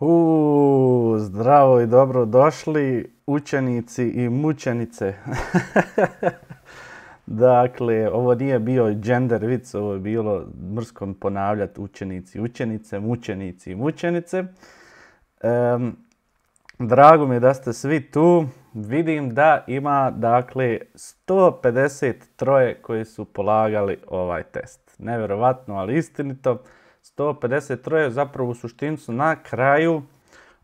U, zdravo i dobro došli učenici i mučenice. dakle, ovo nije bio gender vic, ovo je bilo mrskom ponavljati učenici, učenice, mučenici i mučenice. drago mi je da ste svi tu. Vidim da ima dakle 153 koji su polagali ovaj test. neverovatno ali istinito. 153 zapravo u suštini su na kraju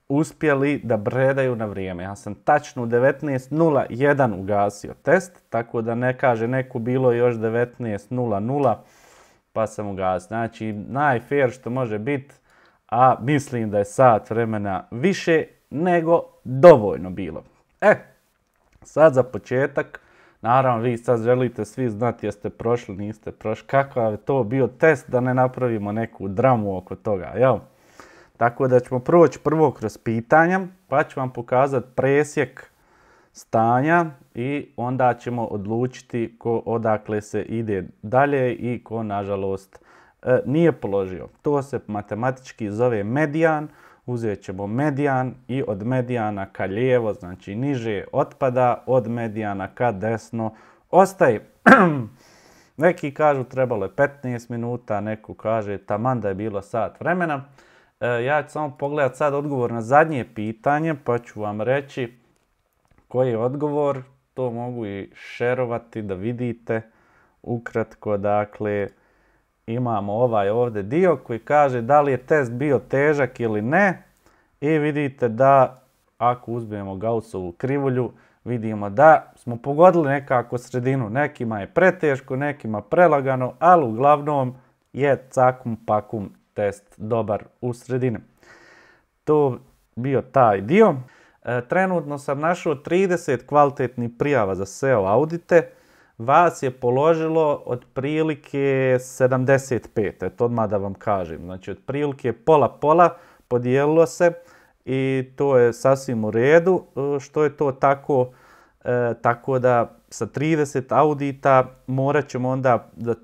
uspjeli da bredaju na vrijeme. Ja sam tačno u 19.01 ugasio test, tako da ne kaže neku bilo još 19.00 pa sam ugasio. Znači najfair što može biti, a mislim da je sat vremena više nego dovoljno bilo. E, sad za početak Naravno, vi sad želite svi znati jeste prošli, niste prošli. Kako je to bio test da ne napravimo neku dramu oko toga, jel? Tako da ćemo proći prvo kroz pitanja, pa ću vam pokazati presjek stanja i onda ćemo odlučiti ko odakle se ide dalje i ko nažalost e, nije položio. To se matematički zove medijan, uzet ćemo medijan i od medijana ka lijevo, znači niže otpada, od medijana ka desno ostaje. Neki kažu trebalo je 15 minuta, neko kaže taman da je bilo sat vremena. E, ja ću samo pogledat sad odgovor na zadnje pitanje pa ću vam reći koji je odgovor. To mogu i šerovati da vidite ukratko, dakle, imamo ovaj ovdje dio koji kaže da li je test bio težak ili ne. I vidite da ako uzmemo Gaussovu krivulju vidimo da smo pogodili nekako sredinu. Nekima je preteško, nekima prelagano, ali uglavnom je cakum pakum test dobar u sredini. To bio taj dio. E, trenutno sam našao 30 kvalitetnih prijava za SEO audite vas je položilo otprilike 75, eto odmah da vam kažem. Znači otprilike pola-pola podijelilo se i to je sasvim u redu e, što je to tako, e, tako da sa 30 audita morat ćemo onda da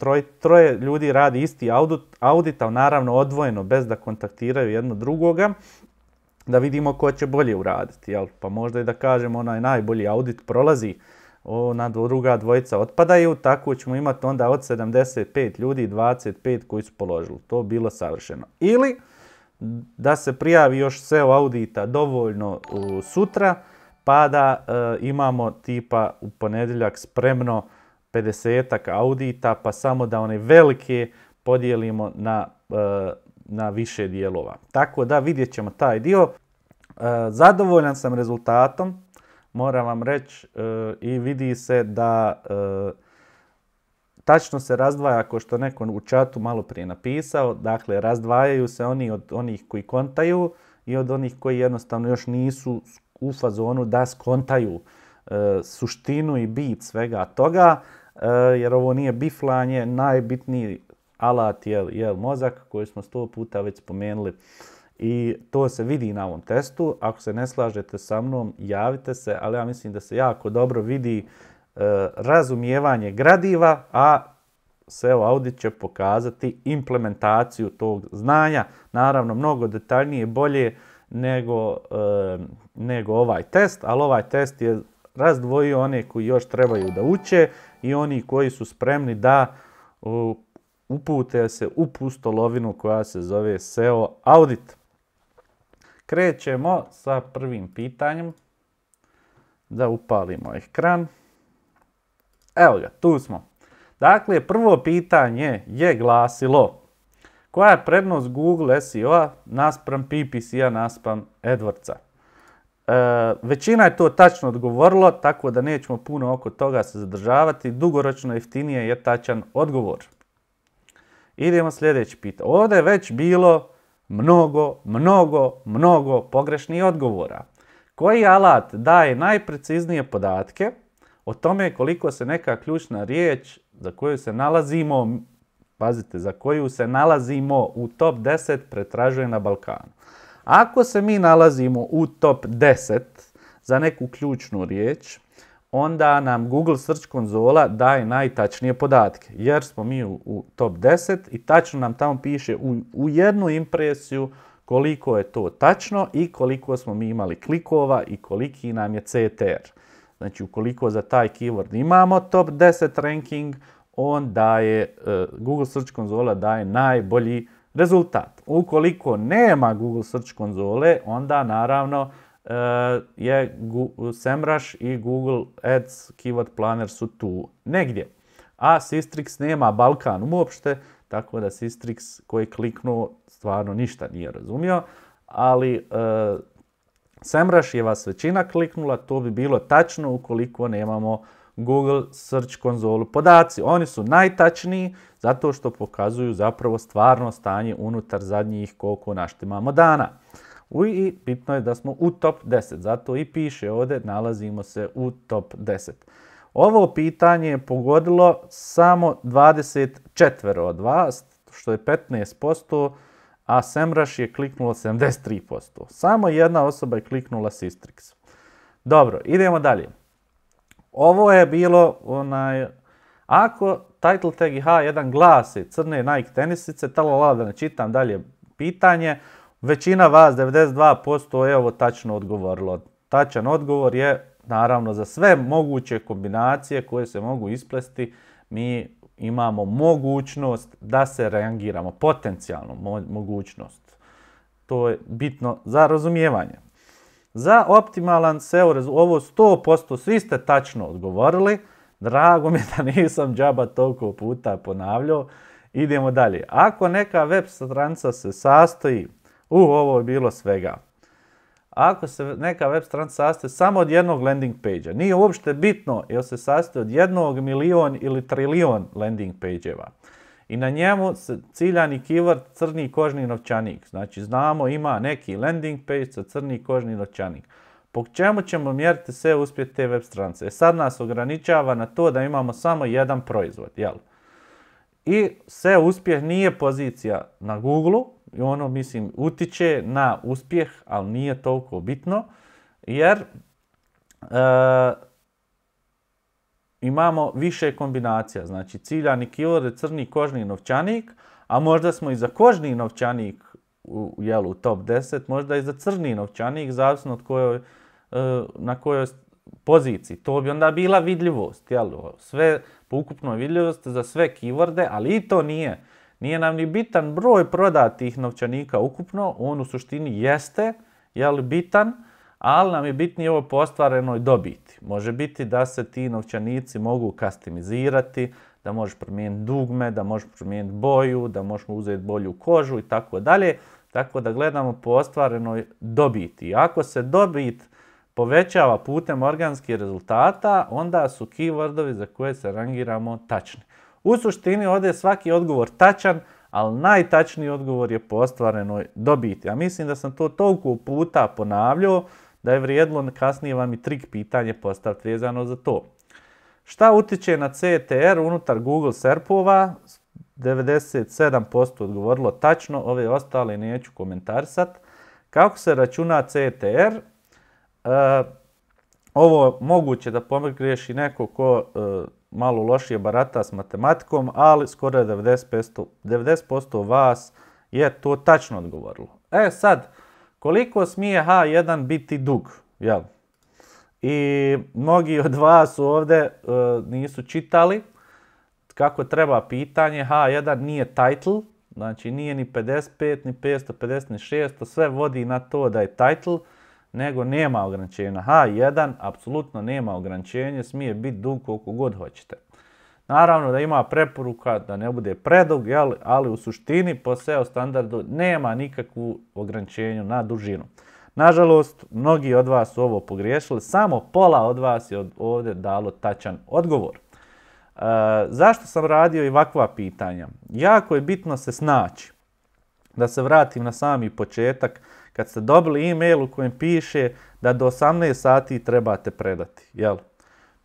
troje ljudi radi isti audit, audita, naravno odvojeno, bez da kontaktiraju jedno drugoga, da vidimo ko će bolje uraditi. Jel? Pa možda i da kažemo onaj najbolji audit prolazi ona druga dvojica otpadaju, tako ćemo imati onda od 75 ljudi 25 koji su položili. To bilo savršeno. Ili da se prijavi još SEO audita dovoljno sutra, pa da e, imamo tipa u ponedjeljak spremno 50 audita, pa samo da one velike podijelimo na, e, na više dijelova. Tako da vidjet ćemo taj dio. E, zadovoljan sam rezultatom, moram vam reći e, i vidi se da e, tačno se razdvaja, ako što neko u čatu malo prije napisao, dakle razdvajaju se oni od onih koji kontaju i od onih koji jednostavno još nisu u fazonu da skontaju e, suštinu i bit svega toga, jer ovo nije biflanje, najbitniji alat je, je mozak koji smo sto puta već spomenuli. I to se vidi na ovom testu. Ako se ne slažete sa mnom, javite se, ali ja mislim da se jako dobro vidi e, razumijevanje gradiva, a SEO audit će pokazati implementaciju tog znanja. Naravno, mnogo detaljnije, bolje nego, e, nego ovaj test, ali ovaj test je razdvojio one koji još trebaju da uče i oni koji su spremni da upute se u pustolovinu koja se zove SEO audit. Krećemo sa prvim pitanjem. Da upalimo ekran. Evo ga, tu smo. Dakle, prvo pitanje je glasilo koja je prednost Google SEO-a naspram PPC-a naspram adwords e, većina je to tačno odgovorilo, tako da nećemo puno oko toga se zadržavati. Dugoročno jeftinije je tačan odgovor. Idemo sljedeći pitanje. Ovdje je već bilo mnogo, mnogo, mnogo pogrešnih odgovora. Koji alat daje najpreciznije podatke o tome koliko se neka ključna riječ za koju se nalazimo, pazite, za koju se nalazimo u top 10 pretražuje na Balkanu. Ako se mi nalazimo u top 10 za neku ključnu riječ, onda nam Google Search konzola daje najtačnije podatke. Jer smo mi u, top 10 i tačno nam tamo piše u, u jednu impresiju koliko je to tačno i koliko smo mi imali klikova i koliki nam je CTR. Znači ukoliko za taj keyword imamo top 10 ranking, on daje, e, Google Search konzola daje najbolji rezultat. Ukoliko nema Google Search konzole, onda naravno Eh, je Semrush i Google Ads Keyword Planner su tu negdje. A Sistrix nema Balkan uopšte, tako da Sistrix koji kliknuo stvarno ništa nije razumio, ali eh, semraš Semrush je vas većina kliknula, to bi bilo tačno ukoliko nemamo Google Search konzolu podaci. Oni su najtačniji zato što pokazuju zapravo stvarno stanje unutar zadnjih koliko naštimamo dana i bitno je da smo u top 10, zato i piše ovdje nalazimo se u top 10. Ovo pitanje je pogodilo samo 24 od vas, što je 15%, a Semraš je kliknulo 73%. Samo jedna osoba je kliknula Sistrix. Dobro, idemo dalje. Ovo je bilo onaj... Ako title tag i H1 glasi crne Nike tenisice, talala da ne čitam dalje pitanje, Većina vas, 92%, je ovo tačno odgovorilo. Tačan odgovor je, naravno, za sve moguće kombinacije koje se mogu isplesti, mi imamo mogućnost da se reagiramo, potencijalnu mogućnost. To je bitno za razumijevanje. Za optimalan SEO, ovo 100% svi ste tačno odgovorili. Drago mi je da nisam džaba toliko puta ponavljao. Idemo dalje. Ako neka web stranca se sastoji u, ovo je bilo svega. Ako se neka web stranica sastoji samo od jednog landing page nije uopšte bitno jel se sastoji od jednog milion ili trilion landing page I na njemu se ciljani keyword crni kožni novčanik. Znači znamo ima neki landing page sa crni kožni novčanik. Po čemu ćemo mjeriti sve uspjeh te web strance? E sad nas ograničava na to da imamo samo jedan proizvod. Jel? I sve uspjeh nije pozicija na Google ono, mislim, utiče na uspjeh, ali nije toliko bitno, jer eh, imamo više kombinacija. Znači, ciljani je crni kožni novčanik, a možda smo i za kožni novčanik u, jel, u top 10, možda i za crni novčanik, zavisno od kojoj, eh, na kojoj poziciji. To bi onda bila vidljivost, jel, sve po vidljivost za sve keyworde, ali i to nije. Nije nam ni bitan broj prodatih novčanika ukupno, on u suštini jeste li bitan, ali nam je bitnije ovo po ostvarenoj dobiti. Može biti da se ti novčanici mogu kastimizirati, da možeš promijeniti dugme, da možeš promijeniti boju, da možeš uzeti bolju kožu i tako dalje. Tako da gledamo po ostvarenoj dobiti. Ako se dobit povećava putem organskih rezultata, onda su keywordovi za koje se rangiramo tačni. U suštini ovdje je svaki odgovor tačan, ali najtačniji odgovor je po ostvarenoj dobiti. A mislim da sam to toliko puta ponavljao da je vrijedilo kasnije vam i trik pitanje postaviti vezano za to. Šta utječe na CTR unutar Google Serpova? 97% odgovorilo tačno, ove ostale neću komentarsat. Kako se računa CTR? E, ovo moguće da pomogriješ i neko ko e, malo lošije barata s matematikom, ali skoro je 90%, 90% vas je to tačno odgovorilo. E sad, koliko smije H1 biti dug? Jel? I mnogi od vas ovdje e, nisu čitali kako treba pitanje. H1 nije title, znači nije ni 55, ni 550, ni 600, sve vodi na to da je title nego nema ograničenja. H1 apsolutno nema ograničenje, smije biti dug koliko god hoćete. Naravno da ima preporuka da ne bude predug, jel, ali u suštini po SEO standardu nema nikakvu ograničenju na dužinu. Nažalost, mnogi od vas su ovo pogriješili, samo pola od vas je ovdje dalo tačan odgovor. E, zašto sam radio i ovakva pitanja? Jako je bitno se snaći. Da se vratim na sami početak, kad ste dobili e-mail u kojem piše da do 18 sati trebate predati. Jel?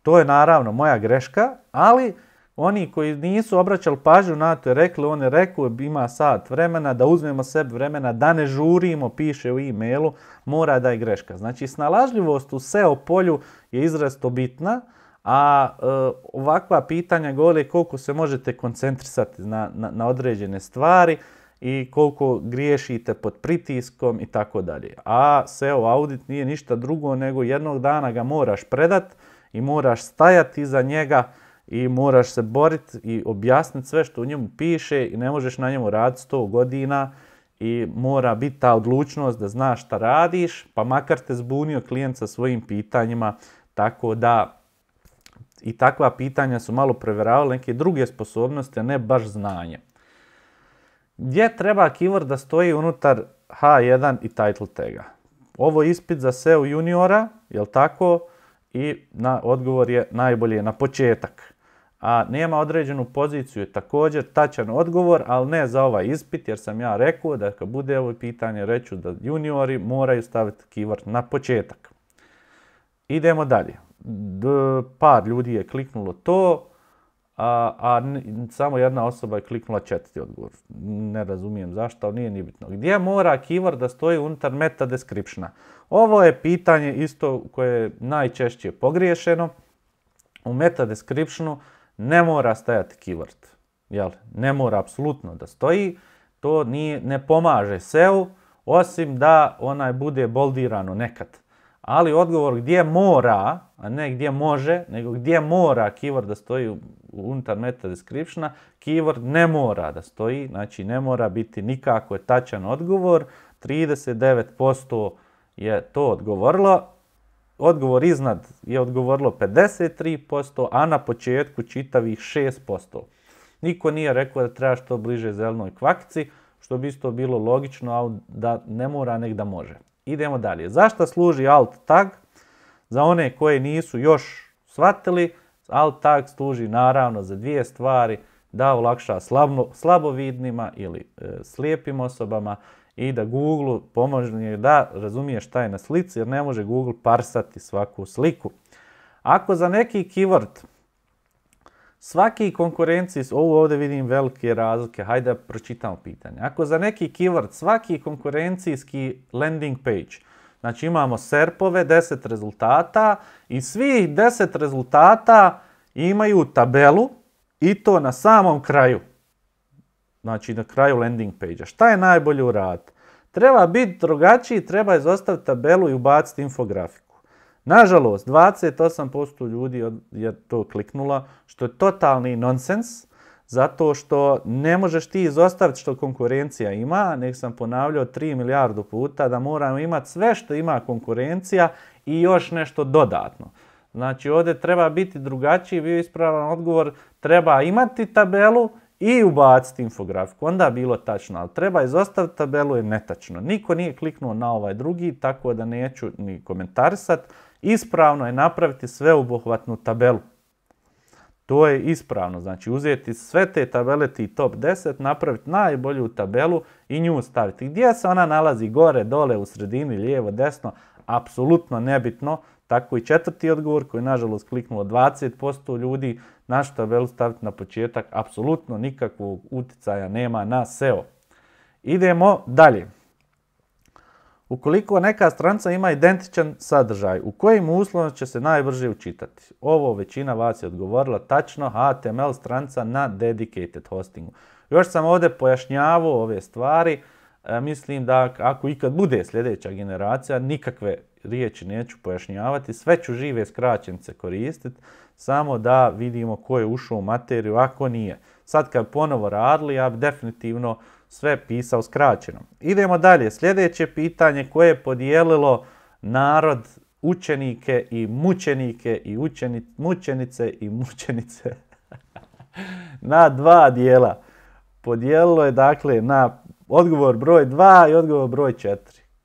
To je naravno moja greška, ali oni koji nisu obraćali pažnju na to je rekli, on je rekao ima sat vremena, da uzmemo sebi vremena, da ne žurimo, piše u e-mailu, mora da je greška. Znači snalažljivost u SEO polju je izrasto bitna, a e, ovakva pitanja govore koliko se možete koncentrisati na, na određene stvari i koliko griješite pod pritiskom i tako dalje. A SEO audit nije ništa drugo nego jednog dana ga moraš predat i moraš stajati iza njega i moraš se boriti i objasniti sve što u njemu piše i ne možeš na njemu raditi sto godina i mora biti ta odlučnost da znaš šta radiš, pa makar te zbunio klijent sa svojim pitanjima, tako da i takva pitanja su malo provjeravali neke druge sposobnosti, a ne baš znanje. Gdje treba keyword da stoji unutar H1 i title taga? Ovo je ispit za SEO juniora, jel tako? I na, odgovor je najbolje na početak. A nema određenu poziciju, je također tačan odgovor, ali ne za ovaj ispit, jer sam ja rekao da kad bude ovo pitanje reću da juniori moraju staviti keyword na početak. Idemo dalje. par ljudi je kliknulo to, a, samo jedna osoba je kliknula četiri odgovor. Ne razumijem zašto, ali nije ni bitno. Gdje mora keyword da stoji unutar meta descriptiona? Ovo je pitanje isto koje je najčešće pogriješeno. U meta descriptionu ne mora stajati keyword. Jel? Ne mora apsolutno da stoji. To nije, ne pomaže SEO, osim da onaj bude boldirano nekad ali odgovor gdje mora, a ne gdje može, nego gdje mora keyword da stoji unutar meta descriptiona, keyword ne mora da stoji, znači ne mora biti nikako je tačan odgovor, 39% je to odgovorilo, odgovor iznad je odgovorilo 53%, a na početku čitavih 6%. Niko nije rekao da treba što bliže zelenoj kvakci, što bi isto bilo logično, a da ne mora, nek da može. Idemo dalje. Zašto služi alt tag? Za one koje nisu još shvatili, alt tag služi naravno za dvije stvari, da olakša slabovidnima ili e, slijepim osobama i da Google pomaže da razumije šta je na slici jer ne može Google parsati svaku sliku. Ako za neki keyword Svaki konkurenciji, ovo ovdje vidim velike razlike, hajde da pročitamo pitanje. Ako za neki keyword svaki konkurencijski landing page, znači imamo serpove, 10 rezultata i svih 10 rezultata imaju tabelu i to na samom kraju. Znači na kraju landing page Šta je najbolje rad? Treba biti drugačiji, treba izostaviti tabelu i ubaciti infografiku. Nažalost, 28% ljudi je to kliknulo, što je totalni nonsens, zato što ne možeš ti izostaviti što konkurencija ima, nek sam ponavljao 3 milijardu puta da moramo imati sve što ima konkurencija i još nešto dodatno. Znači ovdje treba biti drugačiji, bio ispravan odgovor, treba imati tabelu i ubaciti infografiku. Onda bilo tačno, ali treba izostaviti tabelu je netačno. Niko nije kliknuo na ovaj drugi, tako da neću ni komentarisati. Ispravno je napraviti sveobuhvatnu tabelu. To je ispravno, znači uzeti sve te tabele ti top 10, napraviti najbolju tabelu i nju staviti. Gdje se ona nalazi, gore, dole, u sredini, lijevo, desno, apsolutno nebitno. Tako i četvrti odgovor koji je nažalost kliknulo 20% ljudi, naš tabelu staviti na početak, apsolutno nikakvog uticaja nema na SEO. Idemo dalje ukoliko neka stranca ima identičan sadržaj, u kojim uslovima će se najbrže učitati? Ovo većina vas je odgovorila tačno HTML stranca na dedicated hostingu. Još sam ovdje pojašnjavao ove stvari, e, mislim da ako ikad bude sljedeća generacija, nikakve riječi neću pojašnjavati, sve ću žive skraćenice koristiti, samo da vidimo ko je ušao u materiju, ako nije. Sad kad ponovo radili, ja bi definitivno sve pisao skraćeno. Idemo dalje. Sljedeće pitanje koje je podijelilo narod učenike i mučenike i učeni, mučenice i mučenice na dva dijela. Podijelilo je dakle na odgovor broj 2 i odgovor broj 4.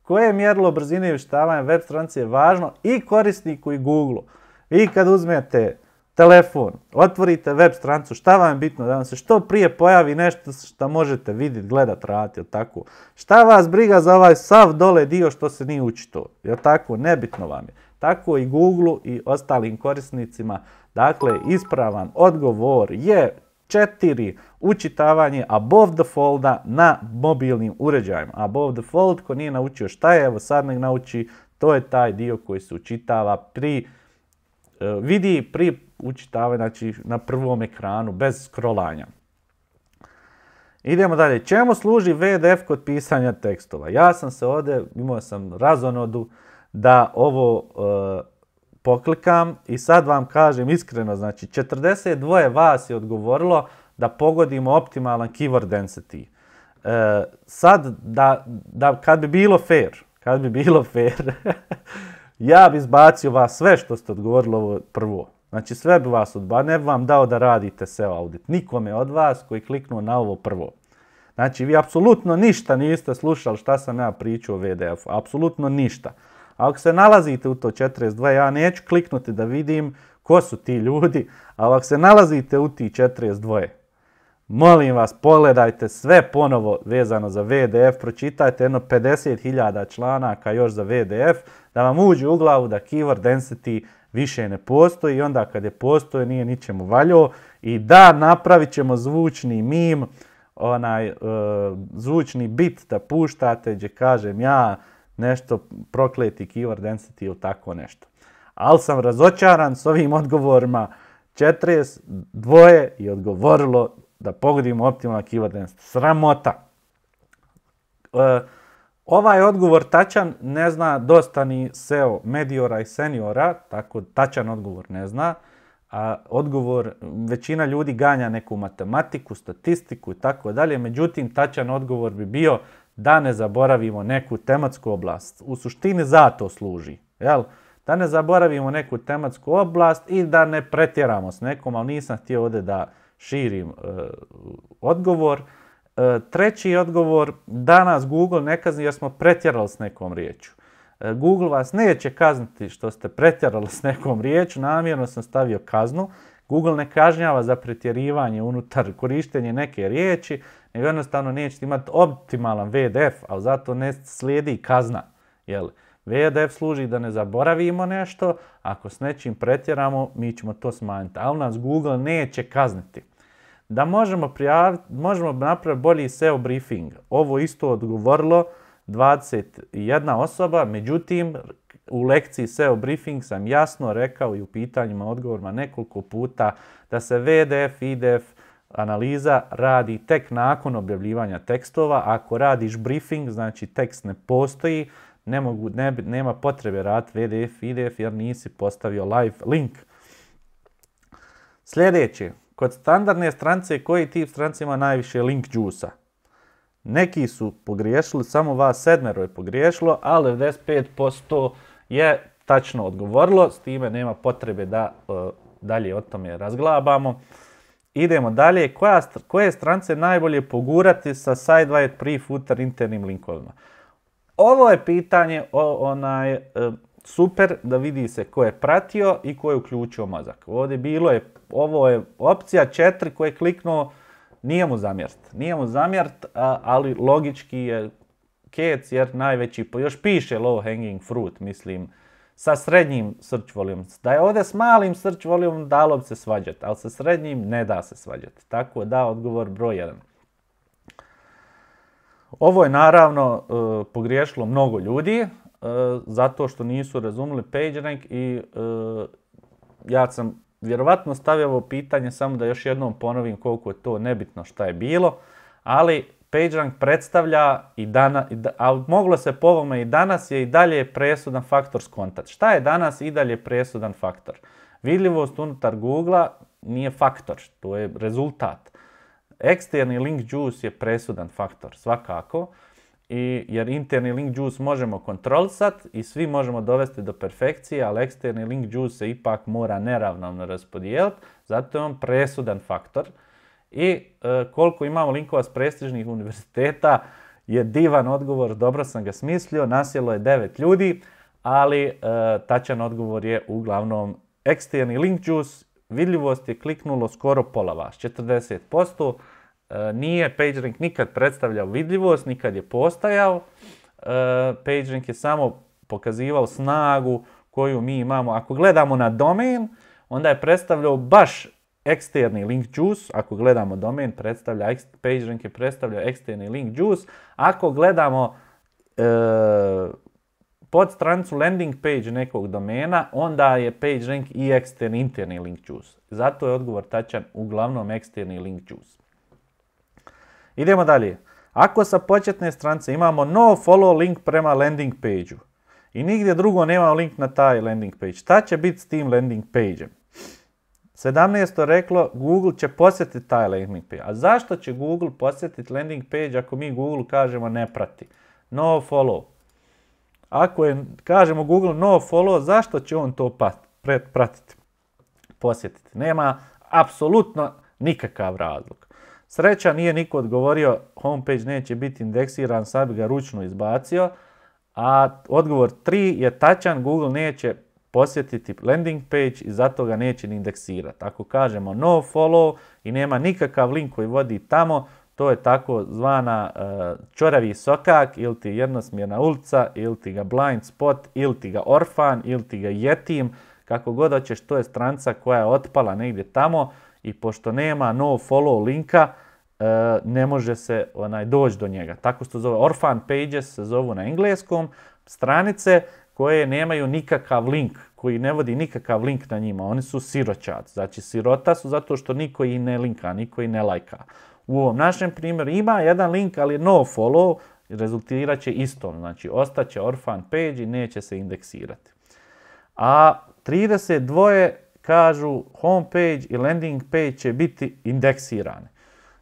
Koje je mjerilo brzine i uštavanja web stranice važno i korisniku i Google? Vi kad uzmete telefon, otvorite web strancu, šta vam je bitno da vam se što prije pojavi nešto što možete vidjeti, gledati, raditi, jel tako? Šta vas briga za ovaj sav dole dio što se nije učito, jel tako? Nebitno vam je. Tako i Google i ostalim korisnicima. Dakle, ispravan odgovor je četiri Učitavanje above the folda na mobilnim uređajima. Above the fold, ko nije naučio šta je, evo sad nek nauči, to je taj dio koji se učitava pri, eh, vidi pri učitavaju znači, na prvom ekranu, bez scrollanja. Idemo dalje. Čemu služi VDF kod pisanja tekstova? Ja sam se ovdje, imao sam razonodu da ovo e, poklikam i sad vam kažem iskreno, znači 42 vas je odgovorilo da pogodimo optimalan keyword density. E, sad, da, kad bi bilo fair, kad bi bilo fair, ja bi izbacio vas sve što ste odgovorili ovo prvo. Znači sve bi vas odba, ne bi vam dao da radite SEO audit. Nikome od vas koji kliknu na ovo prvo. Znači vi apsolutno ništa niste slušali šta sam ja pričao o vdf Apsolutno ništa. A ako se nalazite u to 42, ja neću kliknuti da vidim ko su ti ljudi, ali ako se nalazite u ti 42, molim vas pogledajte sve ponovo vezano za VDF, pročitajte jedno 50.000 članaka još za VDF, da vam uđe u glavu da keyword density više ne postoji i onda kad je postoje nije ničemu valjo. I da, napravit ćemo zvučni mim, onaj e, zvučni bit da puštate gdje kažem ja nešto prokleti keyword density ili tako nešto. Al sam razočaran s ovim odgovorima. 42 dvoje je odgovorilo da pogodimo optimalna keyword density. Sramota. E, Ovaj odgovor tačan ne zna dosta ni SEO mediora i seniora, tako tačan odgovor ne zna. A odgovor, većina ljudi ganja neku matematiku, statistiku i tako dalje, međutim tačan odgovor bi bio da ne zaboravimo neku tematsku oblast. U suštini zato služi, jel? Da ne zaboravimo neku tematsku oblast i da ne pretjeramo s nekom, ali nisam htio ovdje da širim e, odgovor. E, treći odgovor, danas Google ne kazni jer smo pretjerali s nekom riječu. E, Google vas neće kazniti što ste pretjerali s nekom riječu, namjerno sam stavio kaznu. Google ne kažnjava za pretjerivanje unutar korištenje neke riječi, nego jednostavno nećete imati optimalan VDF, ali zato ne slijedi kazna. Jel? VDF služi da ne zaboravimo nešto, ako s nečim pretjeramo, mi ćemo to smanjiti. Ali nas Google neće kazniti da možemo, prijaviti, možemo napraviti bolji SEO briefing. Ovo isto odgovorilo 21 osoba, međutim u lekciji SEO briefing sam jasno rekao i u pitanjima, odgovorima nekoliko puta da se VDF, IDF analiza radi tek nakon objavljivanja tekstova. Ako radiš briefing, znači tekst ne postoji, ne nema potrebe raditi VDF, IDF jer nisi postavio live link. Sljedeće, Kod standardne strance koji tip strance ima najviše link juice Neki su pogriješili, samo vas sedmero je pogriješilo, ali 95% je tačno odgovorilo, s time nema potrebe da e, dalje o tome razglabamo. Idemo dalje, koje strance najbolje pogurati sa sidewide pre footer internim linkovima? Ovo je pitanje onaj, e, super da vidi se ko je pratio i ko je uključio mozak. Ovdje bilo je, ovo je opcija 4 koje je kliknuo, nije mu zamjert. Nije mu zamjert, ali logički je kec jer najveći, još piše low hanging fruit, mislim, sa srednjim search volume. Da je ovdje s malim search volume dalo bi se svađati, ali sa srednjim ne da se svađati. Tako da, odgovor broj jedan. Ovo je naravno e, pogriješilo mnogo ljudi, E, zato što nisu razumili PageRank i e, ja sam vjerovatno stavio ovo pitanje samo da još jednom ponovim koliko je to nebitno šta je bilo, ali PageRank predstavlja i danas, a moglo se po ovome i danas je i dalje presudan faktor skontat. Šta je danas i dalje presudan faktor? Vidljivost unutar google nije faktor, to je rezultat. Eksterni link juice je presudan faktor, svakako i, jer interni link juice možemo kontrolisati i svi možemo dovesti do perfekcije, ali eksterni link juice se ipak mora neravno raspodijeliti, zato je on presudan faktor. I e, koliko imamo linkova s prestižnih univerziteta je divan odgovor, dobro sam ga smislio, nasjelo je devet ljudi, ali e, tačan odgovor je uglavnom eksterni link juice, vidljivost je kliknulo skoro pola vas, 40%, E, nije PageRank nikad predstavljao vidljivost, nikad je postajao. E, PageRank je samo pokazivao snagu koju mi imamo. Ako gledamo na domen, onda je predstavljao baš eksterni link juice. Ako gledamo domen, predstavlja, PageRank je predstavljao eksterni link juice. Ako gledamo e, pod strancu landing page nekog domena, onda je PageRank i eksterni interni link juice. Zato je odgovor tačan uglavnom eksterni link juice. Idemo dalje. Ako sa početne strance imamo no follow link prema landing page-u i nigdje drugo nemamo link na taj landing page, šta će biti s tim landing page-em? 17. reklo Google će posjetiti taj landing page. A zašto će Google posjetiti landing page ako mi Google kažemo ne prati? No follow. Ako je, kažemo Google no follow, zašto će on to pa, pratiti? Posjetiti. Nema apsolutno nikakav razlog. Sreća nije niko odgovorio, homepage neće biti indeksiran, sad bi ga ručno izbacio. A odgovor 3 je tačan, Google neće posjetiti landing page i zato ga neće ni indeksirati. Ako kažemo no follow i nema nikakav link koji vodi tamo, to je tako zvana e, čoravi sokak ili ti jednosmjerna ulica ili ti ga blind spot ili ti ga orfan ili ti ga jetim, kako god hoćeš, to je stranca koja je otpala negdje tamo i pošto nema no follow linka, e, ne može se onaj, doći do njega. Tako se zove orphan pages, se zovu na engleskom, stranice koje nemaju nikakav link, koji ne vodi nikakav link na njima. Oni su siroćac, znači sirota su zato što niko ih ne linka, niko ih ne lajka. U ovom našem primjeru ima jedan link, ali no follow, rezultirat će istom, znači ostaće orphan page i neće se indeksirati. A 32 kažu page i landing page će biti indeksirani.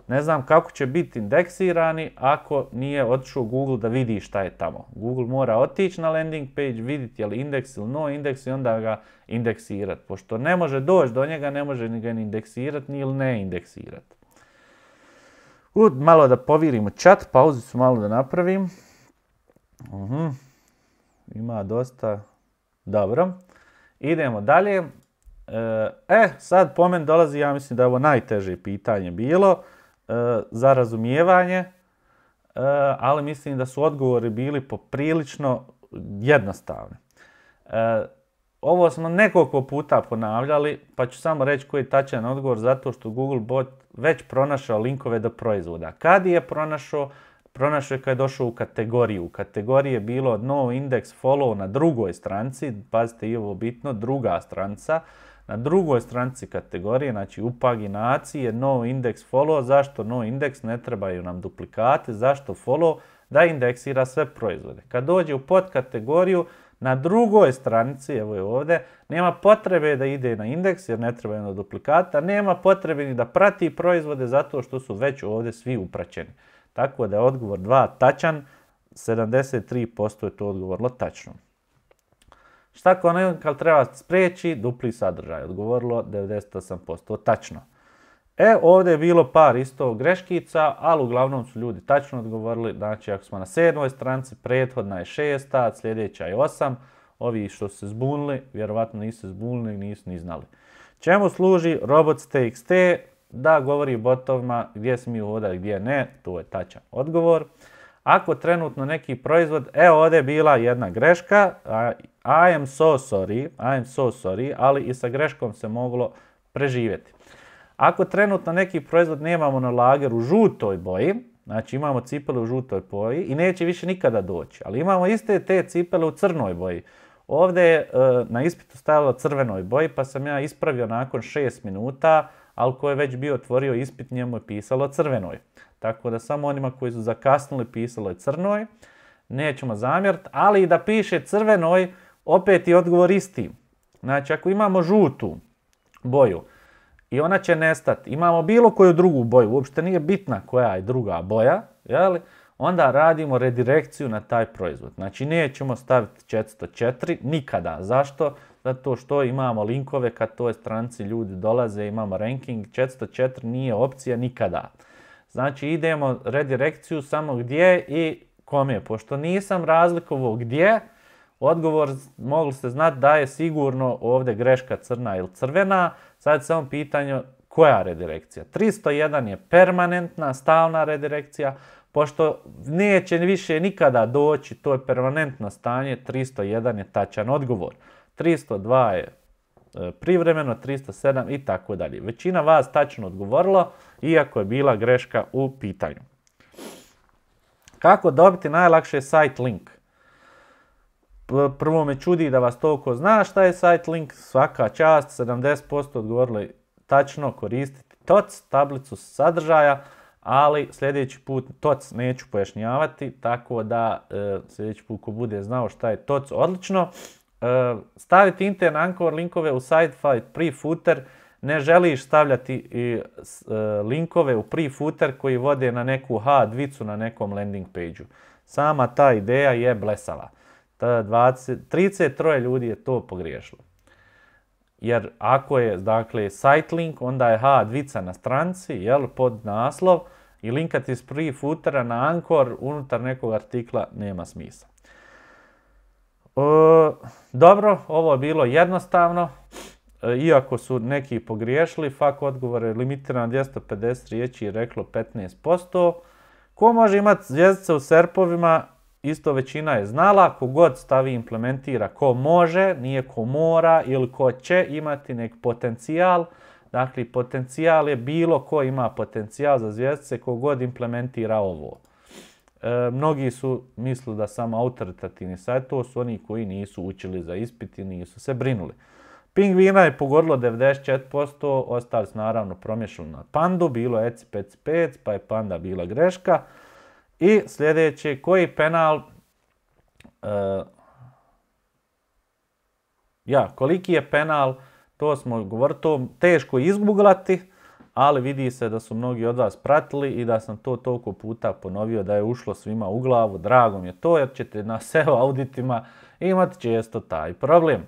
Ne znam kako će biti indeksirani ako nije otišao Google da vidi šta je tamo. Google mora otići na landing page, vidjeti je li indeks ili no indeks i onda ga indeksirati. Pošto ne može doći do njega, ne može ni ga ni indeksirati ni ili ne indeksirati. Malo da povirimo čat, pauzicu malo da napravim. Mhm. Ima dosta. Dobro. Idemo dalje. E, e, sad po meni dolazi, ja mislim da je ovo najteže pitanje bilo e, za razumijevanje, e, ali mislim da su odgovori bili poprilično jednostavni. ovo smo nekoliko puta ponavljali, pa ću samo reći koji je tačan odgovor, zato što Google bot već pronašao linkove do proizvoda. Kad je pronašao? Pronašao je kad je došao u kategoriju. U kategoriji je bilo no index follow na drugoj stranci, pazite i ovo bitno, druga stranca, na drugoj stranici kategorije, znači u paginaciji je no index follow. Zašto no index? Ne trebaju nam duplikati. Zašto follow? Da indeksira sve proizvode. Kad dođe u podkategoriju, na drugoj stranici, evo je ovdje, nema potrebe da ide na indeks jer ne treba jedno duplikata, nema potrebe ni da prati proizvode zato što su već ovdje svi upraćeni. Tako da je odgovor 2 tačan, 73% je to odgovorilo tačno. Šta kad treba spriječi? Dupli sadržaj. Odgovorilo 98%. Tačno. E, ovdje je bilo par isto greškica, ali uglavnom su ljudi tačno odgovorili. Znači, ako smo na sedmoj stranci, prethodna je šesta, sljedeća je osam. Ovi što su se zbunili, vjerovatno nisu se zbunili, nisu ni znali. Čemu služi robot TXT? Da govori botovima gdje se mi i gdje ne, tu je tačan odgovor. Ako trenutno neki proizvod, evo ovdje je bila jedna greška, a i am so sorry, I am so sorry, ali i sa greškom se moglo preživjeti. Ako trenutno neki proizvod nemamo na lageru u žutoj boji, znači imamo cipele u žutoj boji i neće više nikada doći, ali imamo iste te cipele u crnoj boji. Ovdje je e, na ispitu stajalo crvenoj boji pa sam ja ispravio nakon 6 minuta, ali ko je već bio otvorio ispit njemu je pisalo crvenoj. Tako da samo onima koji su zakasnili pisalo je crnoj, nećemo zamjeriti, ali i da piše crvenoj, opet je odgovor isti. Znači, ako imamo žutu boju i ona će nestati, imamo bilo koju drugu boju, uopšte nije bitna koja je druga boja, onda radimo redirekciju na taj proizvod. Znači, nećemo staviti 404 nikada. Zašto? Zato što imamo linkove kad toj stranci ljudi dolaze, imamo ranking, 404 nije opcija nikada. Znači, idemo redirekciju samo gdje i kome, pošto nisam razlikovao gdje, Odgovor mogli ste znati da je sigurno ovdje greška crna ili crvena. Sad je samo pitanje koja redirekcija. 301 je permanentna, stalna redirekcija. Pošto neće više nikada doći, to je permanentno stanje, 301 je tačan odgovor. 302 je e, privremeno, 307 i tako dalje. Većina vas tačno odgovorilo, iako je bila greška u pitanju. Kako dobiti najlakše site link? Prvo me čudi da vas toliko zna šta je site link, svaka čast, 70% odgovorili tačno koristiti TOC, tablicu sadržaja, ali sljedeći put TOC neću pojašnjavati, tako da e, sljedeći put ko bude znao šta je TOC, odlično. E, staviti intern anchor linkove u Sidefile pre-footer, ne želiš stavljati e, linkove u pre-footer koji vode na neku h na nekom landing page-u. Sama ta ideja je blesava. 20, 33 ljudi je to pogriješilo. Jer ako je dakle site link, onda je H dvica na stranci, jel, pod naslov i linkati iz prvi na Anchor unutar nekog artikla nema smisla. E, dobro, ovo je bilo jednostavno. E, iako su neki pogriješili, fak odgovor je limitiran 250 riječi i reklo 15%. Ko može imati zvijezdice u serpovima, Isto većina je znala, kogod stavi implementira ko može, nije ko mora ili ko će imati nek potencijal. Dakle, potencijal je bilo ko ima potencijal za zvijezdice kogod implementira ovo. E, mnogi su mislili da samo autoritativni sajt, to su oni koji nisu učili za ispit i nisu se brinuli. Pingvina je pogodilo 94%, ostali su naravno promješali na pandu, bilo je eci pa je panda bila greška. I sljedeći, koji penal... E, ja, koliki je penal, to smo govorili, to teško izguglati, ali vidi se da su mnogi od vas pratili i da sam to toliko puta ponovio da je ušlo svima u glavu. Drago mi je to jer ćete na SEO auditima imati često taj problem.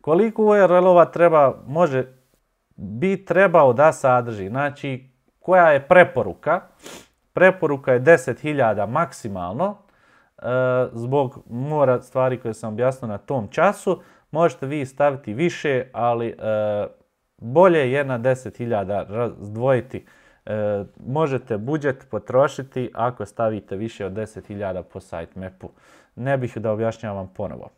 Koliko je relova treba, može, bi trebao da sadrži, znači koja je preporuka, Preporuka je 10.000 maksimalno, e, zbog mora stvari koje sam objasnio na tom času. Možete vi staviti više, ali e, bolje je na 10.000 razdvojiti. E, možete budžet potrošiti ako stavite više od 10.000 po sitemapu. Ne bih da objašnjavam ponovo.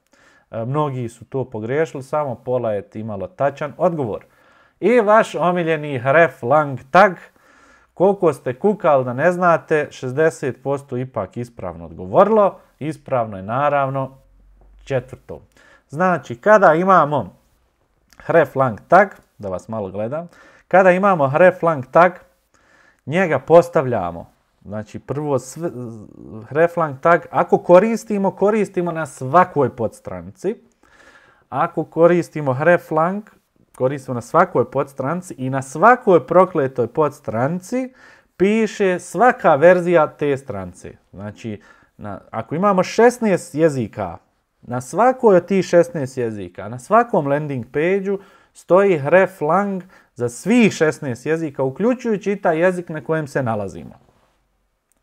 Mnogi su to pogriješili, samo pola je imalo tačan odgovor. I vaš omiljeni ref lang tag koliko ste kukali da ne znate, 60% ipak ispravno odgovorilo. Ispravno je naravno četvrto. Znači, kada imamo hreflang tag, da vas malo gledam, kada imamo hreflang tag, njega postavljamo. Znači, prvo hreflang tag, ako koristimo, koristimo na svakoj podstranici. Ako koristimo hreflang, koristimo na svakoj podstranci i na svakoj prokletoj podstranci piše svaka verzija te strance. Znači, na, ako imamo 16 jezika, na svakoj od tih 16 jezika, na svakom landing page stoji ref lang za svih 16 jezika, uključujući i taj jezik na kojem se nalazimo.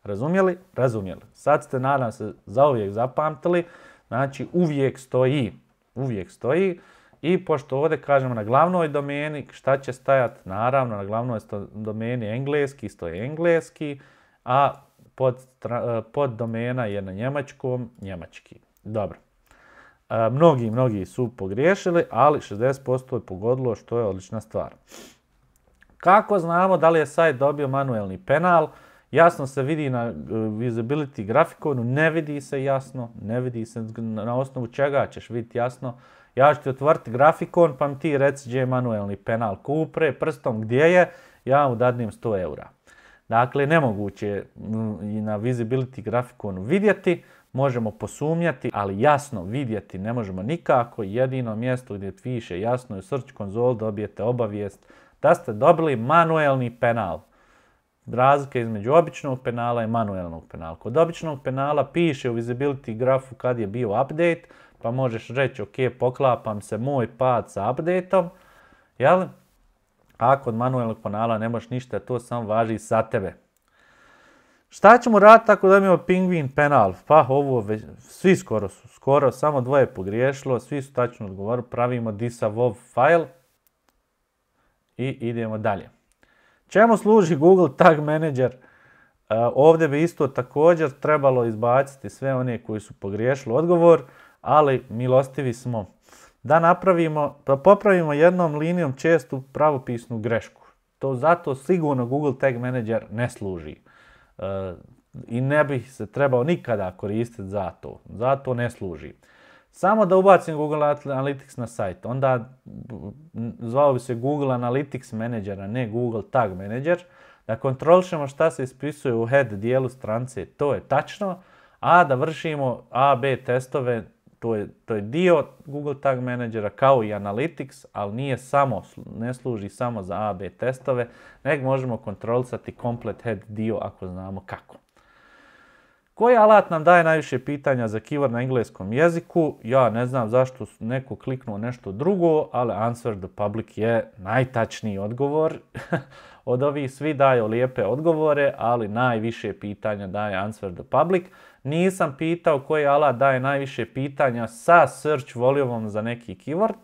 Razumjeli? Razumjeli. Sad ste, nadam se, zauvijek zapamtili. Znači, uvijek stoji. Uvijek stoji. I pošto ovdje kažemo na glavnoj domeni, šta će stajati? Naravno, na glavnoj domeni engleski, isto je engleski, a e, pod, domena je na njemačkom, njemački. Dobro. E, mnogi, mnogi su pogriješili, ali 60% je pogodilo što je odlična stvar. Kako znamo da li je sajt dobio manuelni penal? Jasno se vidi na e, visibility grafikonu, ne vidi se jasno, ne vidi se na osnovu čega ćeš vidjeti jasno ja ću ti otvoriti grafikon pa mi ti reci gdje je manuelni penal. kupre prstom gdje je, ja mu dadim 100 eura. Dakle, nemoguće je mm, i na visibility grafikonu vidjeti, možemo posumnjati, ali jasno vidjeti ne možemo nikako. Jedino mjesto gdje više jasno je u search konzol dobijete obavijest da ste dobili manuelni penal. Razlika između običnog penala i manuelnog penala. Kod običnog penala piše u visibility grafu kad je bio update, pa možeš reći ok, poklapam se moj pad sa updateom, jel? A kod manuelnog panala ne možeš ništa, to samo važi za tebe. Šta ćemo raditi tako da imamo pingvin penal? Pa ovo, svi skoro su, skoro, samo dvoje pogriješilo, svi su tačno odgovorili, pravimo disavov file i idemo dalje. Čemu služi Google Tag Manager? E, ovdje bi isto također trebalo izbaciti sve one koji su pogriješili odgovor ali milostivi smo da napravimo, da popravimo jednom linijom čestu pravopisnu grešku. To zato sigurno Google Tag Manager ne služi. E, I ne bi se trebao nikada koristiti za to. Zato ne služi. Samo da ubacim Google Analytics na sajt, onda zvao bi se Google Analytics Manager, a ne Google Tag Manager, da kontrolišemo šta se ispisuje u head dijelu strance, to je tačno, a da vršimo A-B testove to je, to je dio Google Tag Managera kao i Analytics, ali nije samo, ne služi samo za AB testove, nego možemo kontrolisati komplet head dio ako znamo kako. Koji alat nam daje najviše pitanja za keyword na engleskom jeziku? Ja ne znam zašto neko kliknuo nešto drugo, ali Answer the Public je najtačniji odgovor. Od ovih svi daju lijepe odgovore, ali najviše pitanja daje Answer the Public. Nisam pitao koji alat daje najviše pitanja sa search volumom za neki keyword,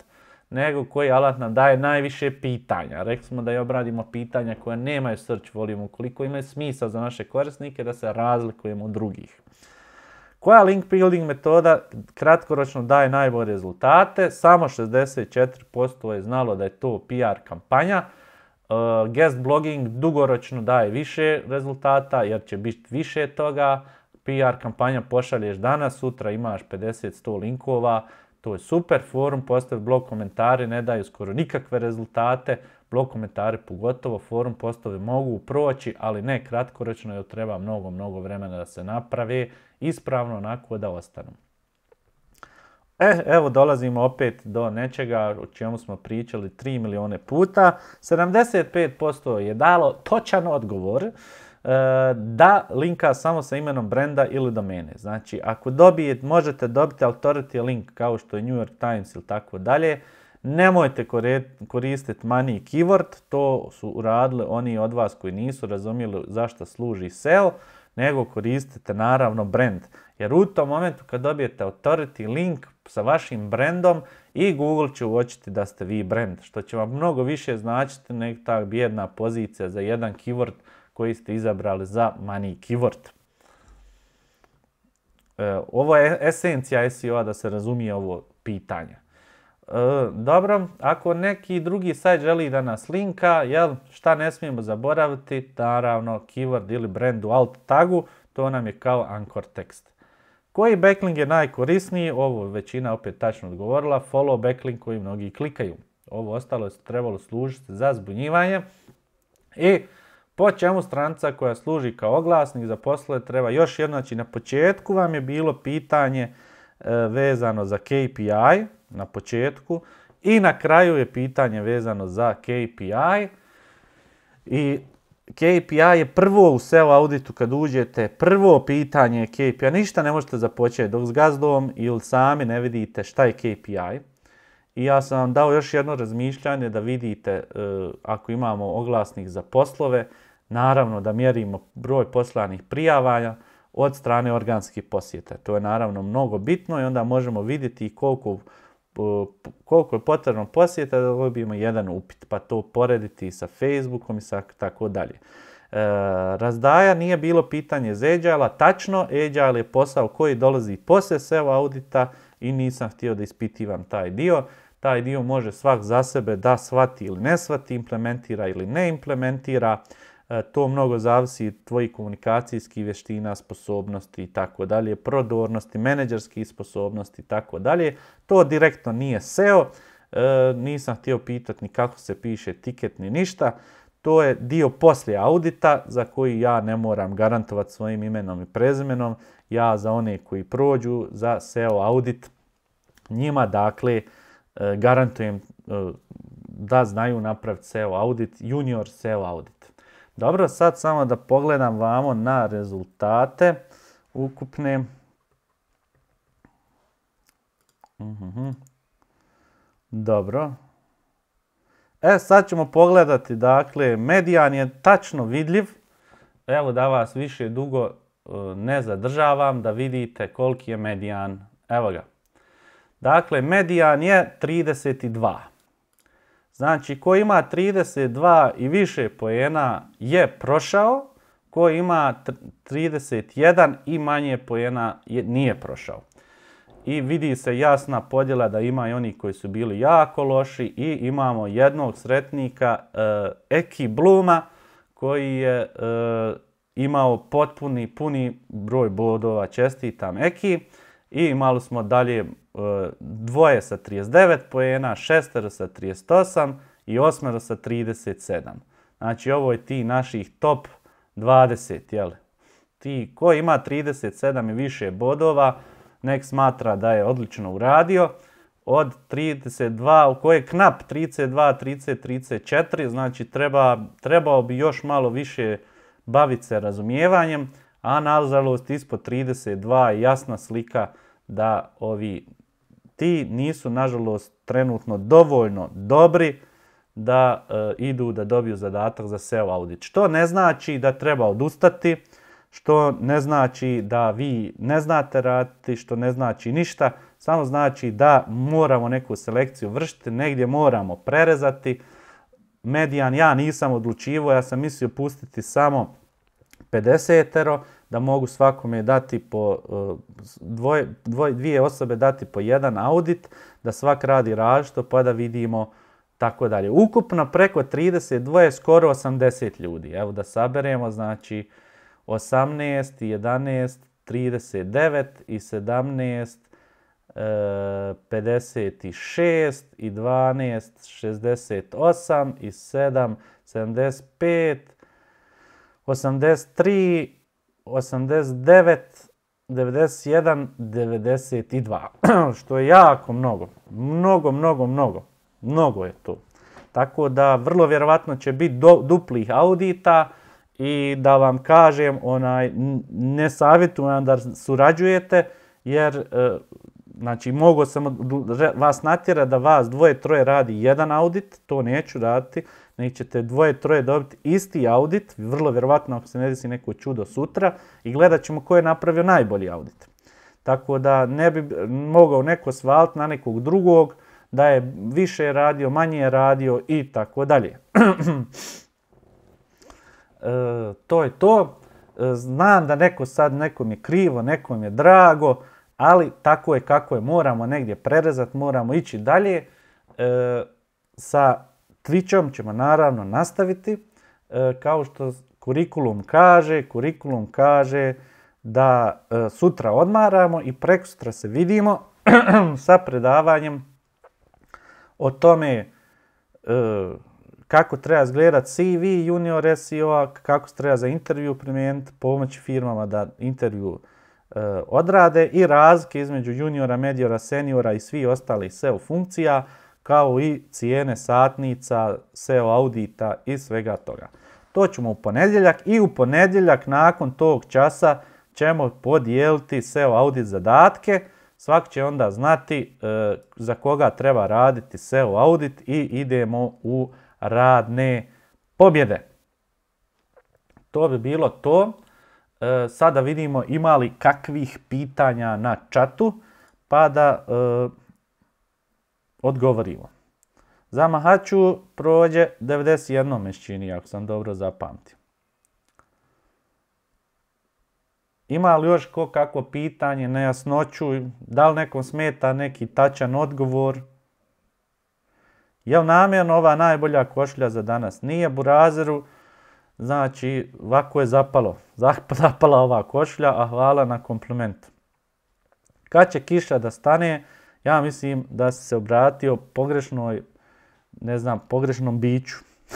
nego koji alat nam daje najviše pitanja. Rekli smo da je obradimo pitanja koja nemaju search volume ukoliko ima smisla za naše korisnike da se razlikujemo od drugih. Koja link building metoda kratkoročno daje najbolje rezultate? Samo 64% je znalo da je to PR kampanja. E, guest blogging dugoročno daje više rezultata jer će biti više toga. PR kampanja pošalješ danas, sutra imaš 50-100 linkova, to je super, forum postavi blog komentare, ne daju skoro nikakve rezultate, blog komentare pogotovo, forum postove mogu proći, ali ne kratkoročno jer treba mnogo, mnogo vremena da se naprave, ispravno onako da ostanu. E, evo dolazimo opet do nečega o čemu smo pričali 3 milijone puta. 75% je dalo točan odgovor da linka samo sa imenom brenda ili domene. Znači, ako dobijete, možete dobiti authority link kao što je New York Times ili tako dalje, nemojte koristiti money keyword, to su uradili oni od vas koji nisu razumjeli zašto služi SEO, nego koristite naravno brand. Jer u tom momentu kad dobijete authority link sa vašim brendom i Google će uočiti da ste vi brand, što će vam mnogo više značiti nego ta bijedna pozicija za jedan keyword koji ste izabrali za money keyword. E, ovo je esencija SEO-a da se razumije ovo pitanje. E, dobro, ako neki drugi sajt želi da nas linka, jel, šta ne smijemo zaboraviti, naravno keyword ili brand u alt tagu, to nam je kao anchor tekst. Koji backlink je najkorisniji? Ovo većina opet tačno odgovorila. Follow backlink koji mnogi klikaju. Ovo ostalo je trebalo služiti za zbunjivanje. I po čemu stranca koja služi kao oglasnik za poslove treba još jedno, znači na početku vam je bilo pitanje e, vezano za KPI, na početku, i na kraju je pitanje vezano za KPI. I KPI je prvo u SEO auditu kad uđete, prvo pitanje je KPI, ništa ne možete započeti dok s gazdom ili sami ne vidite šta je KPI. I ja sam vam dao još jedno razmišljanje da vidite e, ako imamo oglasnik za poslove, Naravno da mjerimo broj poslanih prijavanja od strane organskih posjeta. To je naravno mnogo bitno i onda možemo vidjeti koliko, koliko je potrebno posjeta da dobijemo jedan upit, pa to porediti sa Facebookom i sa tako dalje. E, razdaja nije bilo pitanje za agile tačno Agile je posao koji dolazi poslije SEO audita i nisam htio da ispitivam taj dio. Taj dio može svak za sebe da shvati ili ne shvati, implementira ili ne implementira. E, to mnogo zavisi od tvojih komunikacijskih vještina, sposobnosti i tako dalje, prodornosti, menedžerskih sposobnosti i tako dalje. To direktno nije SEO, e, nisam htio pitati ni kako se piše tiket ni ništa. To je dio poslije audita za koji ja ne moram garantovati svojim imenom i prezimenom. Ja za one koji prođu za SEO audit njima dakle e, garantujem da znaju napraviti SEO audit, junior SEO audit. Dobro, sad samo da pogledam vamo na rezultate ukupne. Mhm. Dobro. E, sad ćemo pogledati, dakle, medijan je tačno vidljiv. Evo da vas više dugo e, ne zadržavam, da vidite koliki je medijan. Evo ga. Dakle, medijan je 32. Znači, ko ima 32 i više pojena je prošao, ko ima 31 i manje pojena nije prošao. I vidi se jasna podjela da ima i oni koji su bili jako loši i imamo jednog sretnika eh, Eki Bluma koji je eh, imao potpuni, puni broj bodova. Čestitam Eki. I imali smo dalje e, dvoje sa 39 pojena, šestero sa 38 i osmero sa 37. Znači ovo je ti naših top 20, jel? Ti ko ima 37 i više bodova, nek smatra da je odlično uradio. Od 32, u koje je knap 32, 30, 34, znači treba, trebao bi još malo više baviti se razumijevanjem, a nažalost ispod 32 je jasna slika da ovi ti nisu, nažalost, trenutno dovoljno dobri da e, idu da dobiju zadatak za SEO audit. Što ne znači da treba odustati, što ne znači da vi ne znate raditi, što ne znači ništa, samo znači da moramo neku selekciju vršiti, negdje moramo prerezati. Medijan ja nisam odlučivo, ja sam mislio pustiti samo 50 da mogu svakome dati po, e, dvoje, dvoje, dvije osobe dati po jedan audit, da svak radi različito pa da vidimo tako dalje. Ukupno preko 32 skoro 80 ljudi. Evo da saberemo, znači 18 i 11, 39 e, i 17, 56 i 12, 68 i 7, 75, 83 89, 91, 92. Što je jako mnogo. Mnogo, mnogo, mnogo. Mnogo je tu. Tako da vrlo vjerovatno će biti duplih audita i da vam kažem, onaj, ne savjetujem da surađujete jer e, znači, mogu sam vas natjerati da vas dvoje, troje radi jedan audit, to neću raditi. Znači ćete dvoje, troje dobiti isti audit, vrlo vjerovatno ako se ne desi neko čudo sutra i gledat ćemo ko je napravio najbolji audit. Tako da ne bi mogao neko svaliti na nekog drugog, da je više radio, manje je radio i tako dalje. E, to je to. E, znam da neko sad, nekom je krivo, nekom je drago, ali tako je kako je. Moramo negdje prerezati, moramo ići dalje e, sa Twitchom ćemo naravno nastaviti. E, kao što kurikulum kaže, kurikulum kaže da e, sutra odmaramo i prekosutra se vidimo sa predavanjem o tome e, kako treba izgledati CV junior seo kako se treba za intervju primijeniti, pomoći firmama da intervju odrade i razlike između juniora, mediora, seniora i svi ostalih SEO funkcija kao i cijene satnica, SEO audita i svega toga. To ćemo u ponedjeljak i u ponedjeljak nakon tog časa ćemo podijeliti SEO audit zadatke. Svak će onda znati e, za koga treba raditi SEO audit i idemo u radne pobjede. To bi bilo to. E, sada vidimo ima li kakvih pitanja na čatu, pa da... E, odgovorimo. Za Mahaču prođe 91 mešćini, ako sam dobro zapamtio. Ima li još ko kakvo pitanje, nejasnoću, da li nekom smeta neki tačan odgovor? Je li namjerno ova najbolja košlja za danas? Nije Burazeru, znači ovako je zapalo. Zapala ova košlja, a hvala na komplement. Kad će kiša da stane, ja mislim da si se obratio pogrešnoj, ne znam, pogrešnom biću.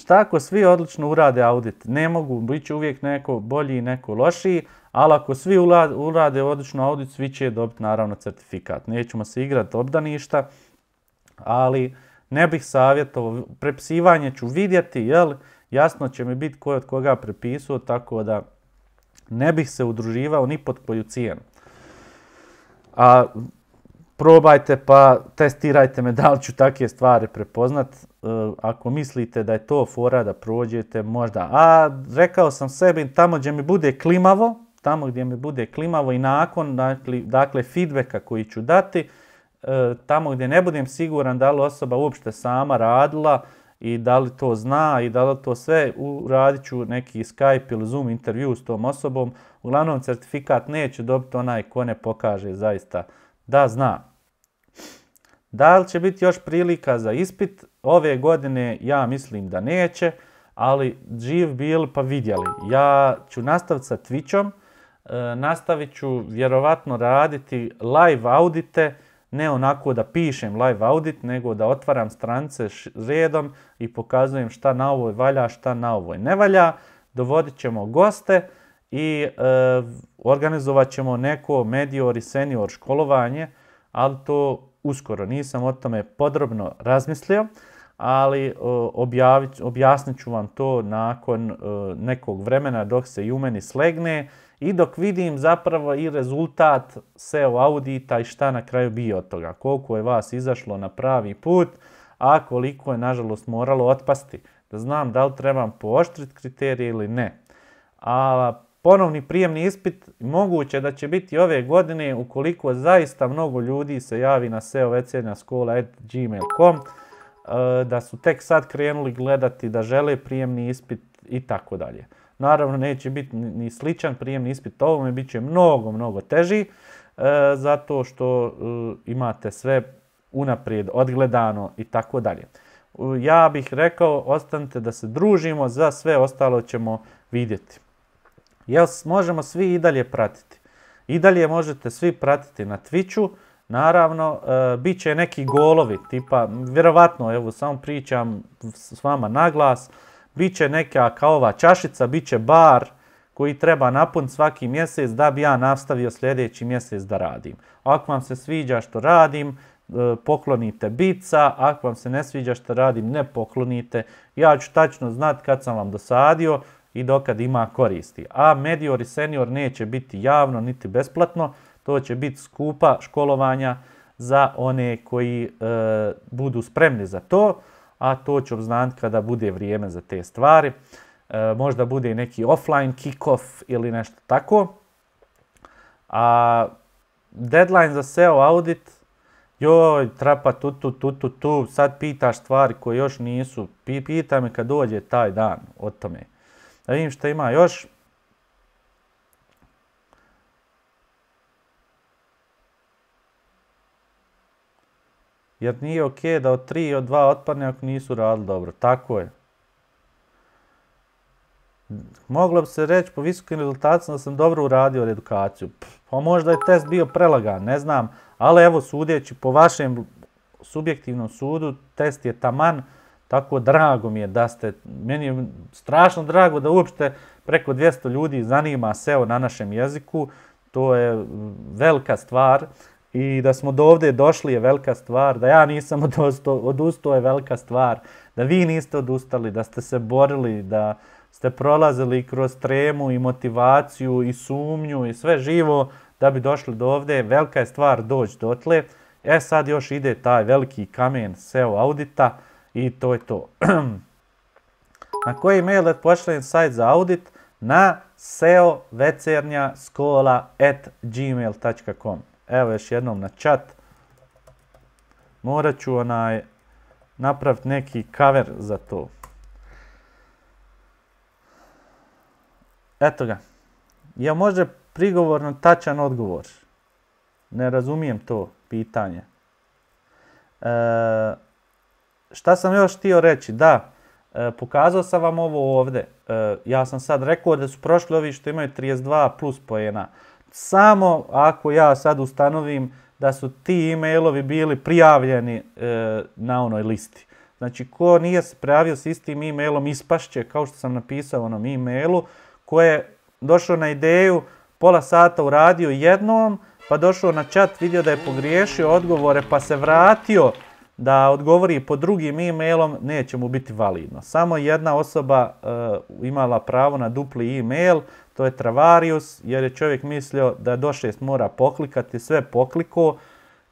Šta ako svi odlično urade audit? Ne mogu, bit će uvijek neko bolji i neko lošiji, ali ako svi urade odlično audit, svi će dobiti naravno certifikat. Nećemo se igrati ništa. ali ne bih savjetovao. Prepisivanje ću vidjeti, jel? Jasno će mi biti ko je od koga prepisao, tako da ne bih se udruživao ni pod koju cijenu. A probajte pa testirajte me da li ću takve stvari prepoznat. E, ako mislite da je to fora da prođete možda, a rekao sam sebi tamo gdje mi bude klimavo, tamo gdje mi bude klimavo i nakon dakle, dakle feedbacka koji ću dati, e, tamo gdje ne budem siguran da li osoba uopšte sama radila i da li to zna i da li to sve, radit ću neki Skype ili Zoom intervju s tom osobom. Uglavnom certifikat neće dobiti onaj ko ne pokaže zaista da zna. Da li će biti još prilika za ispit? Ove godine ja mislim da neće, ali živ bil pa vidjeli. Ja ću nastaviti sa Twitchom, e, nastavit ću vjerovatno raditi live audite, ne onako da pišem live audit, nego da otvaram strance redom i pokazujem šta na ovoj valja, šta na ovoj ne valja. Dovodit ćemo goste i e, organizovat ćemo neko medior i senior školovanje, ali to uskoro nisam o tome podrobno razmislio, ali e, objasnit ću vam to nakon e, nekog vremena dok se i u meni slegne i dok vidim zapravo i rezultat SEO audita i šta na kraju bio od toga, koliko je vas izašlo na pravi put, a koliko je nažalost moralo otpasti. Da znam da li trebam pooštriti kriterije ili ne. A ponovni prijemni ispit moguće da će biti ove godine ukoliko zaista mnogo ljudi se javi na seovecenjaskola.gmail.com e, da su tek sad krenuli gledati, da žele prijemni ispit i tako dalje. Naravno neće biti ni sličan prijemni ispit ovome, bit će mnogo, mnogo teži e, zato što e, imate sve unaprijed, odgledano i tako dalje. Ja bih rekao, ostanite da se družimo, za sve ostalo ćemo vidjeti. Jel možemo svi i dalje pratiti? I dalje možete svi pratiti na Twitchu. Naravno, e, bit će neki golovi, tipa, vjerovatno, evo, samo pričam s vama na glas, bit će neka kao ova čašica, bit će bar koji treba napuniti svaki mjesec da bi ja nastavio sljedeći mjesec da radim. Ako vam se sviđa što radim, e, poklonite bica, ako vam se ne sviđa što radim, ne poklonite. Ja ću tačno znati kad sam vam dosadio, i dokad ima koristi. A medior i senior neće biti javno niti besplatno, to će biti skupa školovanja za one koji e, budu spremni za to, a to ću obznaniti kada bude vrijeme za te stvari. E, možda bude i neki offline kick-off ili nešto tako. A deadline za SEO audit, joj, trapa tu, tu, tu, tu, tu, sad pitaš stvari koje još nisu. Pita me kad dođe taj dan o tome. Da vidim što ima još. Jer nije ok da od tri od dva otpadne ako nisu radili dobro. Tako je. Moglo bi se reći po visokim rezultatima da sam dobro uradio edukaciju. Pa možda je test bio prelagan, ne znam. Ali evo sudjeći po vašem subjektivnom sudu, test je taman. Tako drago mi je da ste, meni je strašno drago da uopšte preko 200 ljudi zanima SEO na našem jeziku. To je velika stvar i da smo do ovdje došli je velika stvar, da ja nisam odustao, odustao je velika stvar, da vi niste odustali, da ste se borili, da ste prolazili kroz tremu i motivaciju i sumnju i sve živo da bi došli do ovdje. Velika je stvar doći dotle. E sad još ide taj veliki kamen SEO audita. I to je to. na koji mail da pošaljem sajt za audit? Na seo Evo još jednom na chat. Morat ću onaj napraviti neki cover za to. Eto ga. Je može prigovorno tačan odgovor? Ne razumijem to pitanje. E, šta sam još htio reći? Da, e, pokazao sam vam ovo ovdje. E, ja sam sad rekao da su prošli ovi što imaju 32 plus pojena. Samo ako ja sad ustanovim da su ti e-mailovi bili prijavljeni e, na onoj listi. Znači, ko nije se prijavio s istim e-mailom ispašće, kao što sam napisao u onom e-mailu, koje je došao na ideju, pola sata uradio jednom, pa došao na čat, vidio da je pogriješio odgovore, pa se vratio da odgovori po drugim e-mailom neće mu biti validno. Samo jedna osoba eh, imala pravo na dupli e-mail, to je Travarius, jer je čovjek mislio da do šest mora poklikati, sve pokliko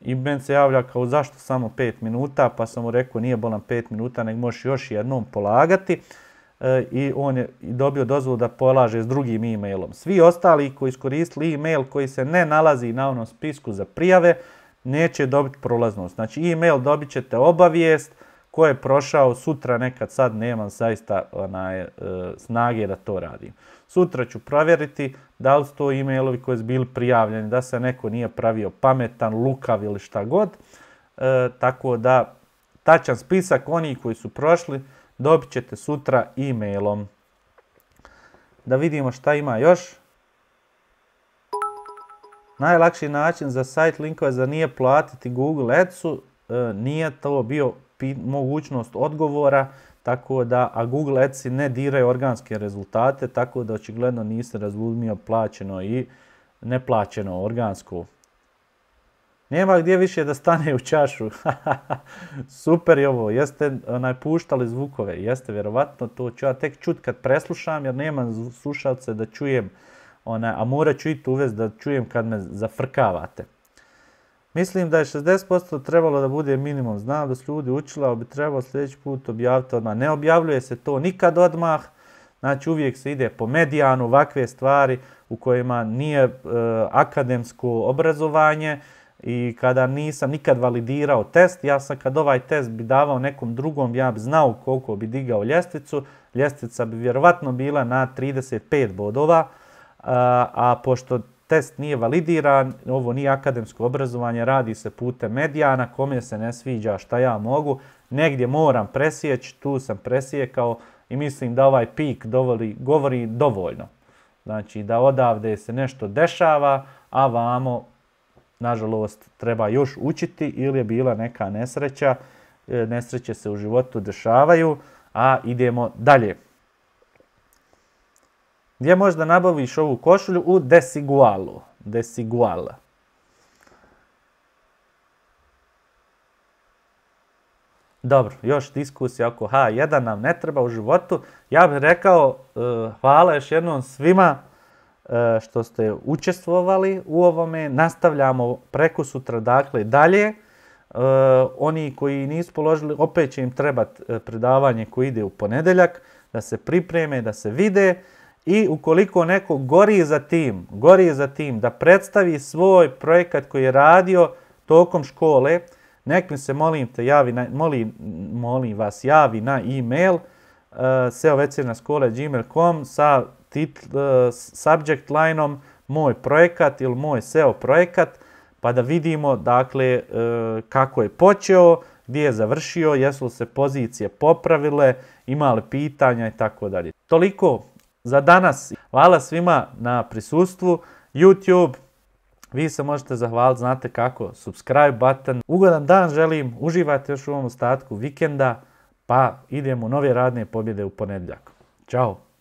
i Ben se javlja kao zašto samo 5 minuta, pa sam mu rekao nije bolan 5 minuta, nego možeš još jednom polagati eh, i on je dobio dozvolu da polaže s drugim e-mailom. Svi ostali koji iskoristili e-mail koji se ne nalazi na onom spisku za prijave, neće dobiti prolaznost. Znači e-mail dobit ćete obavijest ko je prošao sutra nekad sad nemam zaista e, snage da to radim. Sutra ću provjeriti da li su to e-mailovi koji su bili prijavljeni, da se neko nije pravio pametan, lukav ili šta god. E, tako da tačan spisak oni koji su prošli dobit ćete sutra e-mailom. Da vidimo šta ima još. Najlakši način za site linkove za nije platiti Google Adsu, e, nije to bio mogućnost odgovora, tako da, a Google Ads-i ne diraju organske rezultate, tako da očigledno niste razumio plaćeno i neplaćeno organsko. Nema gdje više da stane u čašu. Super je ovo, jeste onaj puštali zvukove, jeste vjerovatno to ću ja tek čut kad preslušam jer nemam slušalce da čujem ona, a morat ću i tu da čujem kad me zafrkavate. Mislim da je 60% trebalo da bude minimum. Znam da su ljudi učila, ali bi trebalo sljedeći put objaviti odmah. Ne objavljuje se to nikad odmah. Znači uvijek se ide po medijanu, ovakve stvari u kojima nije e, akademsko obrazovanje i kada nisam nikad validirao test, ja sam kad ovaj test bi davao nekom drugom, ja bi znao koliko bi digao ljestvicu, ljestvica bi vjerovatno bila na 35 bodova, a pošto test nije validiran, ovo nije akademsko obrazovanje, radi se putem medija na kome se ne sviđa šta ja mogu, negdje moram presjeći, tu sam presjekao i mislim da ovaj pik govori dovoljno. Znači da odavde se nešto dešava, a vamo, nažalost, treba još učiti ili je bila neka nesreća, e, nesreće se u životu dešavaju, a idemo dalje gdje možda nabaviš ovu košulju u Desigualu. Desiguala. Dobro, još diskusija oko H1 nam ne treba u životu. Ja bih rekao e, hvala još jednom svima e, što ste učestvovali u ovome. Nastavljamo preko sutra, dakle, dalje. E, oni koji nisu položili, opet će im trebati predavanje koje ide u ponedeljak, da se pripreme, da se vide. I ukoliko neko gori za tim, gori za tim da predstavi svoj projekat koji je radio tokom škole, nek mi se molim te javi, molim, molim vas javi na e-mail uh, sa tit, uh, subject lineom moj projekat ili moj SEO projekat pa da vidimo dakle uh, kako je počeo, gdje je završio, jesu li se pozicije popravile, imali pitanja i tako dalje. Toliko za danas. Hvala svima na prisustvu. YouTube, vi se možete zahvaliti, znate kako, subscribe button. Ugodan dan želim, uživajte još u ovom ostatku vikenda, pa idemo u nove radne pobjede u ponedjeljak. Ćao!